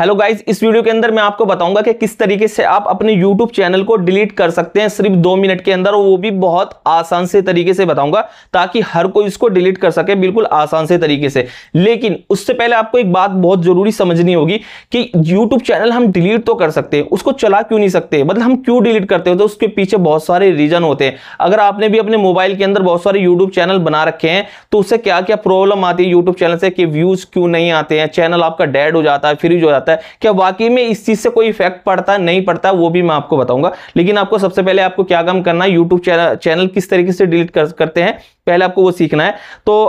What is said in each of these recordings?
Hello guys इस video के अंदर मैं आपको बताऊंगा कि किस तरीके से आप अपने यूट्यूब चैनल को डिलीट कर सकते हैं सिर्फ दो मिनट के अंदर वो भी बहुत आसान से तरीके से बताऊंगा ताकि हर कोई इसको डिलीट कर सके बिल्कुल आसान से तरीके से लेकिन उससे पहले आपको एक बात बहुत जरूरी समझनी होगी कि यूट्यूब चैनल हम डिलीट तो कर सकते हैं उसको चला क्यों नहीं सकते मतलब हम क्यों डिलीट करते हो तो उसके पीछे बहुत सारे रीजन होते हैं अगर आपने भी अपने मोबाइल के अंदर बहुत सारे यूट्यूब चैनल बना रखे हैं तो उससे क्या क्या प्रॉब्लम आती है यूट्यूब चैनल से कि व्यूज क्यों नहीं आते हैं चैनल आपका डेड हो जाता है फ्रीज हो जाता है आता है क्या वाकई में इस चीज़ से कोई इफेक्ट पड़ता है नहीं पड़ता वो भी मैं आपको बताऊंगा लेकिन आपको सबसे पहले आपको क्या काम करना है यूट्यूब चैनल किस तरीके से डिलीट कर, करते हैं पहले आपको वो सीखना है तो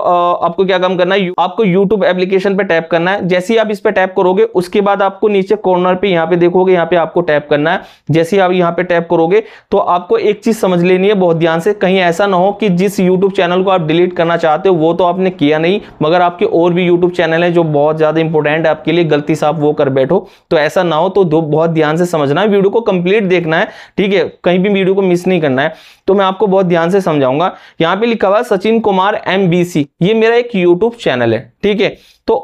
आपको क्या काम करना है आपको यूट्यूब एप्लीकेशन पे टैप करना है जैसे ही आप इस पर टैप करोगे उसके बाद आपको नीचे कॉर्नर पे यहाँ पे देखोगे यहाँ पे आपको टैप करना है जैसे ही आप यहाँ पे टैप करोगे तो आपको एक चीज समझ लेनी है बहुत ध्यान से कहीं ऐसा ना हो कि जिस यूट्यूब चैनल को आप डिलीट करना चाहते हो वो तो आपने किया नहीं मगर आपके और भी यूट्यूब चैनल है जो बहुत ज्यादा इंपॉर्टेंट है आपके लिए गलती से आप वो कर बैठो तो ऐसा ना हो तो बहुत ध्यान से समझना है वीडियो को कंप्लीट देखना है ठीक है कहीं भी वीडियो को मिस नहीं करना है तो मैं आपको बहुत ध्यान से समझाऊंगा यहाँ पे लिखा हुआ सचिन कुमार एम ये मेरा एक यूट्यूब चैनल है ठीक है तो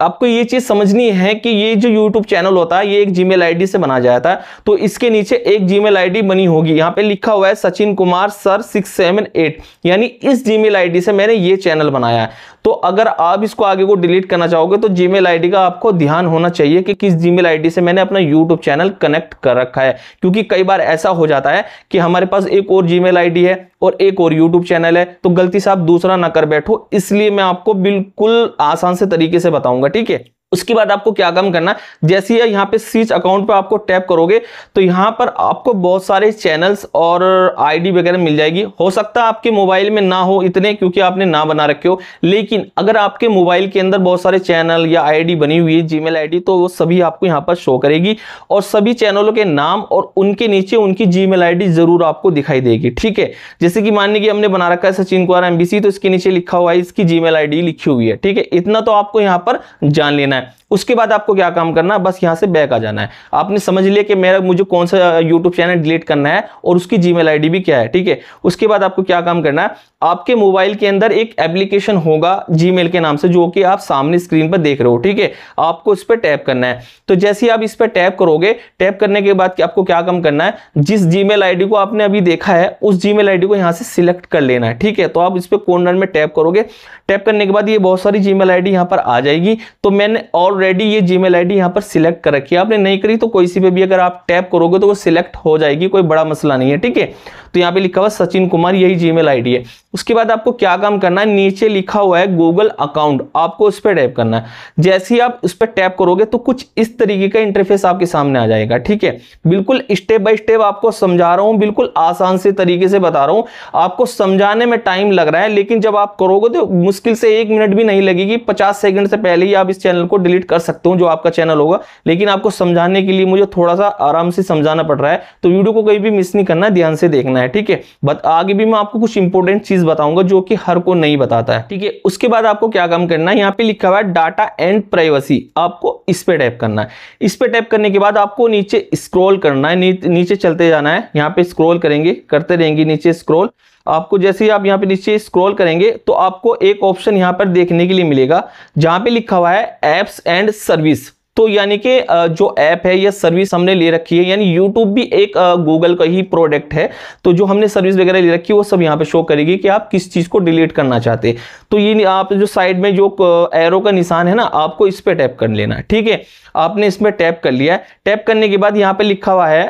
आपको ये चीज समझनी है कि ये जो YouTube चैनल होता है ये एक Gmail ID से बना जाया था तो इसके नीचे एक Gmail ID बनी होगी यहाँ पे लिखा हुआ है Sachin Kumar sir six seven eight यानी इस Gmail ID से मैंने ये चैनल बनाया है तो अगर आप इसको आगे को डिलीट करना चाहोगे तो Gmail आईडी का आपको ध्यान होना चाहिए कि किस Gmail ID से मैंने अपना YouTube चैनल कनेक्ट कर रखा है क्योंकि कई बार ऐसा हो जाता है कि हमारे पास एक और जी मेल है और एक और यूट्यूब चैनल है तो गलती से आप दूसरा ना कर बैठो इसलिए मैं आपको बिल्कुल आसान से तरीके से बताऊंगा ठीक है उसके बाद आपको क्या काम करना जैसे ही यहाँ पे सीच अकाउंट पर आपको टैप करोगे तो यहाँ पर आपको बहुत सारे चैनल्स और आईडी वगैरह मिल जाएगी हो सकता है आपके मोबाइल में ना हो इतने क्योंकि आपने ना बना रखे हो लेकिन अगर आपके मोबाइल के अंदर बहुत सारे चैनल या आईडी बनी हुई है जीमेल आईडी तो वो सभी आपको यहाँ पर शो करेगी और सभी चैनलों के नाम और उनके नीचे उनकी जी मेल जरूर आपको दिखाई देगी ठीक है जैसे कि मान लीजिए हमने बना रखा है सचिन कुमार एम तो इसके नीचे लिखा हुआ है इसकी जी मेल लिखी हुई है ठीक है इतना तो आपको यहाँ पर जान लेना है करना है उसके बाद आपको क्या काम करना है बस यहाँ से बैक आ जाना है आपने समझ लिया कि मेरा मुझे कौन सा यूट्यूब चैनल डिलीट करना है और उसकी जी मेल भी क्या है ठीक है उसके बाद आपको क्या काम करना है आपके मोबाइल के अंदर एक एप्लीकेशन होगा जी के नाम से जो कि आप सामने स्क्रीन पर देख रहे हो ठीक है आपको इस पर टैप करना है तो जैसे ही आप इस पर टैप करोगे टैप करने के बाद आपको क्या काम करना है जिस जी मेल को आपने अभी देखा है उस जी मेल को यहाँ से सिलेक्ट कर लेना है ठीक है तो आप इस पर कॉर्नर में टैप करोगे टैप करने के बाद ये बहुत सारी जी मेल यहाँ पर आ जाएगी तो मैंने ऑलरेडी ये जी मेल आई डी यहाँ पर सिलेक्ट कर रखी है आपने नहीं करी तो कोई सी पे भी अगर आप टैप करोगे तो वो सिलेक्ट हो जाएगी कोई बड़ा मसला नहीं है ठीक है तो यहाँ पे लिखा हुआ सचिन कुमार यही जी मेल आई डी है उसके बाद आपको क्या काम करना है नीचे लिखा हुआ है गूगल अकाउंट आपको उस पर टैप करना है जैसे ही आप उस पर टैप करोगे तो कुछ इस तरीके का इंटरफेस आपके सामने आ जाएगा ठीक है बिल्कुल स्टेप बाय स्टेप आपको समझा रहा हूँ बिल्कुल आसान से तरीके से बता रहा हूँ आपको समझाने में टाइम लग रहा है लेकिन जब आप करोगे तो मुश्किल से एक मिनट भी नहीं लगेगी पचास सेकंड से पहले ही आप इस चैनल को डिलीट कर सकता हूँ जो आपका चैनल होगा लेकिन आपको समझाने के लिए मुझे थोड़ा सा आराम से समझाना पड़ रहा है तो वीडियो को कहीं भी मिस नहीं करना ध्यान से देखना है ठीक है बट आगे भी मैं आपको कुछ इंपोर्टेंट चीज बताऊंगा जो कि हर को नहीं बताता है ठीक है उसके बाद आपको क्या काम करना है यहाँ पे लिखा हुआ है डाटा एंड प्राइवेसी आपको इस पर टैप करना है इस पर टैप करने के बाद आपको नीचे स्क्रोल करना है नीचे चलते जाना है यहाँ पे स्क्रोल करेंगे करते रहेंगे नीचे स्क्रोल आपको जैसे ही आप यहाँ पे नीचे स्क्रॉल करेंगे तो आपको एक ऑप्शन यहाँ पर देखने के लिए मिलेगा जहां पे लिखा हुआ है एप्स एंड सर्विस तो यानी कि जो ऐप है या सर्विस हमने ले रखी है यानी यूट्यूब भी एक गूगल का ही प्रोडक्ट है तो जो हमने सर्विस वगैरह ले रखी है वो सब यहाँ पे शो करेगी कि आप किस चीज़ को डिलीट करना चाहते तो ये आप जो साइड में जो एरो का निशान है ना आपको इस पर टैप कर लेना ठीक है आपने इसमें टैप कर लिया है टैप करने के बाद यहाँ पे लिखा हुआ है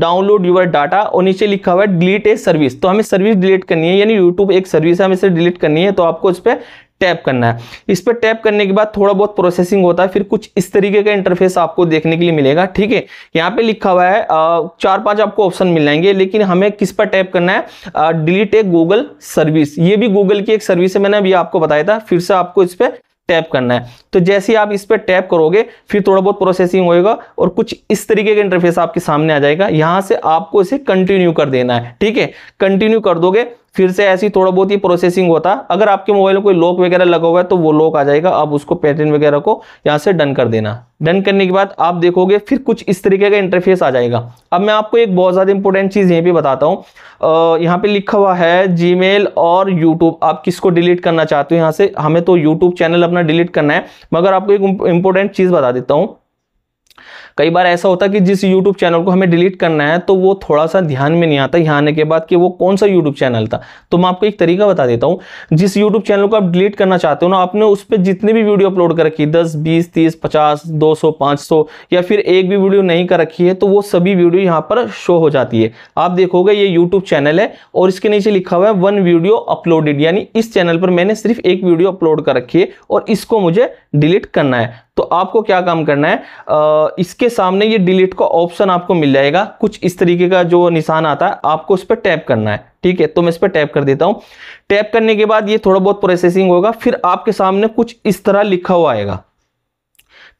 डाउनलोड यूर डाटा और नीचे लिखा हुआ है डिलीट ए सर्विस तो हमें सर्विस डिलीट करनी है यानी यूट्यूब एक सर्विस है हमें इसे डिलीट करनी है तो आपको इस पर टैप करना है इस पर टैप करने के बाद थोड़ा बहुत प्रोसेसिंग होता है फिर कुछ इस तरीके का इंटरफेस आपको देखने के लिए मिलेगा ठीक है यहाँ पे लिखा हुआ है चार पांच आपको ऑप्शन मिल जाएंगे लेकिन हमें किस पर टैप करना है डिलीट ए गूगल सर्विस ये भी गूगल की एक सर्विस है मैंने अभी आपको बताया था फिर से आपको इस पर टैप करना है तो जैसे ही आप इस पर टैप करोगे फिर थोड़ा बहुत प्रोसेसिंग होएगा और कुछ इस तरीके का इंटरफेस आपके सामने आ जाएगा यहाँ से आपको इसे कंटिन्यू कर देना है ठीक है कंटिन्यू कर दोगे फिर से ऐसी थोड़ा बहुत ही प्रोसेसिंग होता अगर आपके मोबाइल में कोई लॉक वगैरह लगा हुआ है तो वो लॉक आ जाएगा आप उसको पैटर्न वगैरह को यहाँ से डन कर देना डन करने के बाद आप देखोगे फिर कुछ इस तरीके का इंटरफेस आ जाएगा अब मैं आपको एक बहुत ज़्यादा इंपॉर्टेंट चीज़ यहीं पे बताता हूँ यहाँ पे लिखा हुआ है जी और यूट्यूब आप किसको डिलीट करना चाहते हो यहाँ से हमें तो यूट्यूब चैनल अपना डिलीट करना है मगर आपको एक इंपॉर्टेंट चीज़ बता देता हूँ कई बार ऐसा होता है कि जिस YouTube चैनल को हमें डिलीट करना है तो वो थोड़ा सा ध्यान में नहीं आता यहाँ आने के बाद कि वो कौन सा YouTube चैनल था तो मैं आपको एक तरीका बता देता हूँ जिस YouTube चैनल को आप डिलीट करना चाहते हो ना आपने उस पर जितनी भी वीडियो अपलोड कर रखी दस बीस तीस पचास दो सौ पाँच सौ या फिर एक भी वीडियो नहीं कर रखी है तो वो सभी वीडियो यहाँ पर शो हो जाती है आप देखोगे ये यूट्यूब चैनल है और इसके नीचे लिखा हुआ है वन वीडियो अपलोडेड यानी इस चैनल पर मैंने सिर्फ एक वीडियो अपलोड कर रखी है और इसको मुझे डिलीट करना है तो आपको क्या काम करना है आ, इसके सामने ये डिलीट का ऑप्शन आपको मिल जाएगा कुछ इस तरीके का जो निशान आता है आपको उस पर टैप करना है ठीक है तो मैं इस पर टैप कर देता हूं टैप करने के बाद ये थोड़ा बहुत प्रोसेसिंग होगा फिर आपके सामने कुछ इस तरह लिखा हुआ आएगा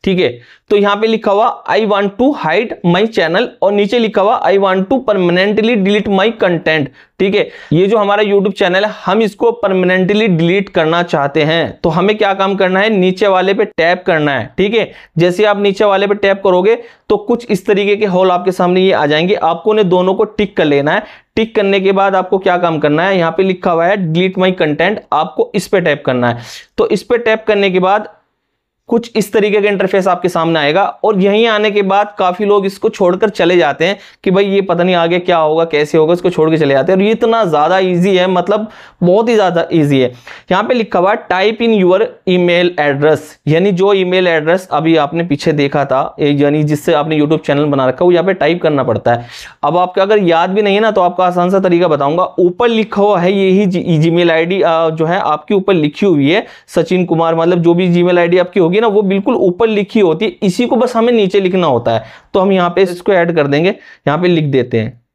ठीक है तो यहां पे लिखा हुआ I want to hide my channel और नीचे लिखा हुआ I want to permanently delete my content ठीक है ये जो हमारा यूट्यूब चैनल है हम इसको परमानेंटली डिलीट करना चाहते हैं तो हमें क्या काम करना है नीचे वाले पे टैप करना है ठीक है जैसे आप नीचे वाले पे टैप करोगे तो कुछ इस तरीके के हॉल आपके सामने ये आ जाएंगे आपको उन्हें दोनों को टिक कर लेना है टिक करने के बाद आपको क्या काम करना है यहाँ पे लिखा हुआ है डिलीट माई कंटेंट आपको इस पे टैप करना है तो इस पे टैप करने के बाद कुछ इस तरीके का इंटरफेस आपके सामने आएगा और यहीं आने के बाद काफ़ी लोग इसको छोड़कर चले जाते हैं कि भाई ये पता नहीं आगे क्या होगा कैसे होगा इसको छोड़ के चले जाते हैं और ये इतना ज़्यादा ईजी है मतलब बहुत ही ज़्यादा ईजी है यहाँ पे लिखा हुआ type in your email address यानी जो ईमेल एड्रेस अभी आपने पीछे देखा था यानी जिससे आपने यूट्यूब चैनल बना रखा वो यहाँ पे टाइप करना पड़ता है अब आपका अगर याद भी नहीं है ना तो आपका आसान सा तरीका बताऊंगा ऊपर लिखा हुआ है यही जी मेल आई जो है आपके ऊपर लिखी हुई है सचिन कुमार मतलब जो भी जी मेल आपकी होगी होगी ना वो बिल्कुल ऊपर लिखी होती है इसी को बस हमें नीचे लिखना होता है तो हम यहाँ पे इसको ऐड कर देंगे यहाँ पे लिख देते हैं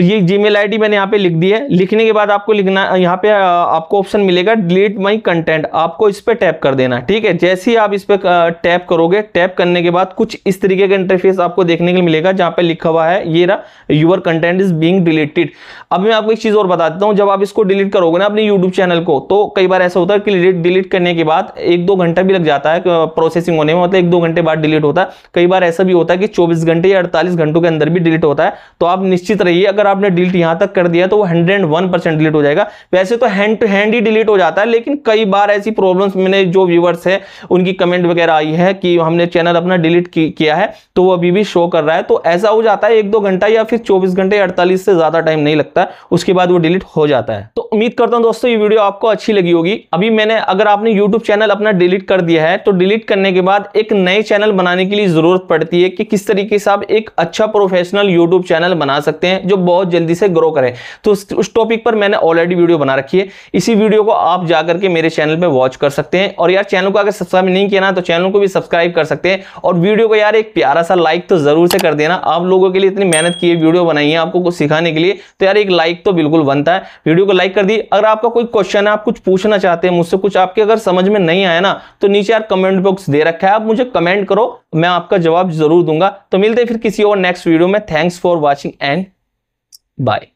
तो ये जी मेल मैंने यहाँ पे लिख दी है लिखने के बाद आपको लिखना यहाँ पे आपको ऑप्शन मिलेगा डिलीट माई कंटेंट आपको इस पर टैप कर देना ठीक है जैसे ही आप इस पर टैप करोगे टैप करने के बाद कुछ इस तरीके का इंटरफेस आपको देखने के लिए मिलेगा जहाँ पे लिखा हुआ है ये रहा your content is being deleted अब मैं आपको एक चीज़ और बता देता हूँ जब आप इसको डिलीट करोगे ना अपने यूट्यूब चैनल को तो कई बार ऐसा होता है कि डिलीट करने के बाद एक दो घंटा भी लग जाता है प्रोसेसिंग होने में मतलब एक दो घंटे बाद डिलीट होता है कई बार ऐसा भी होता है कि चौबीस घंटे या अड़तालीस घंटों के अंदर भी डिलीट होता है तो आप निश्चित रहिए अगर आपने डिलीट यहां तक कर दिया तो वो हंड्रेड वन परसेंट डिलीट हो जाएगा वैसे तो हैंड टू हैंड ही डिलीट हो जाता है लेकिन कई बार ऐसी प्रॉब्लम्स मैंने जो व्यूवर्स हैं उनकी कमेंट वगैरह आई है कि हमने चैनल अपना डिलीट किया है तो वो अभी भी शो कर रहा है तो ऐसा हो जाता है एक दो घंटा या फिर चौबीस घंटे अड़तालीस से ज़्यादा टाइम नहीं लगता उसके बाद वो डिलीट हो जाता है तो उम्मीद करता हूँ दोस्तों ये वीडियो आपको अच्छी लगी होगी अभी मैंने अगर आपने यूट्यूब चैनल अपना डिलीट कर दिया है तो डिलीट करने के बाद एक नए चैनल बनाने के लिए ज़रूरत पड़ती है कि किस तरीके से आप एक अच्छा प्रोफेशनल यूट्यूब चैनल बना सकते हैं जो बहुत जल्दी से ग्रो करें तो उस टॉपिक पर मैंने ऑलरेडी वीडियो बना रखी है इसी वीडियो को आप जाकर के मेरे चैनल पर वॉच कर सकते हैं और यार चैनल को अगर सब्सक्राइब नहीं किया ना तो चैनल को भी सब्सक्राइब कर सकते हैं और वीडियो को यार एक प्यारा सा लाइक तो जरूर से कर देना आप लोगों के लिए इतनी मेहनत की वीडियो बनाई है आपको कुछ सिखाने के लिए तो यार एक लाइक तो बिल्कुल बनता है वीडियो को लाइक कर दी अगर आपका कोई क्वेश्चन है आप कुछ पूछना चाहते हैं मुझसे कुछ आपके अगर समझ में नहीं आया ना तो नीचे यार कमेंट बॉक्स दे रखा है आप मुझे कमेंट करो मैं आपका जवाब जरूर दूंगा तो मिलते हैं फिर किसी और नेक्स्ट वीडियो में thanks for watching and Bye.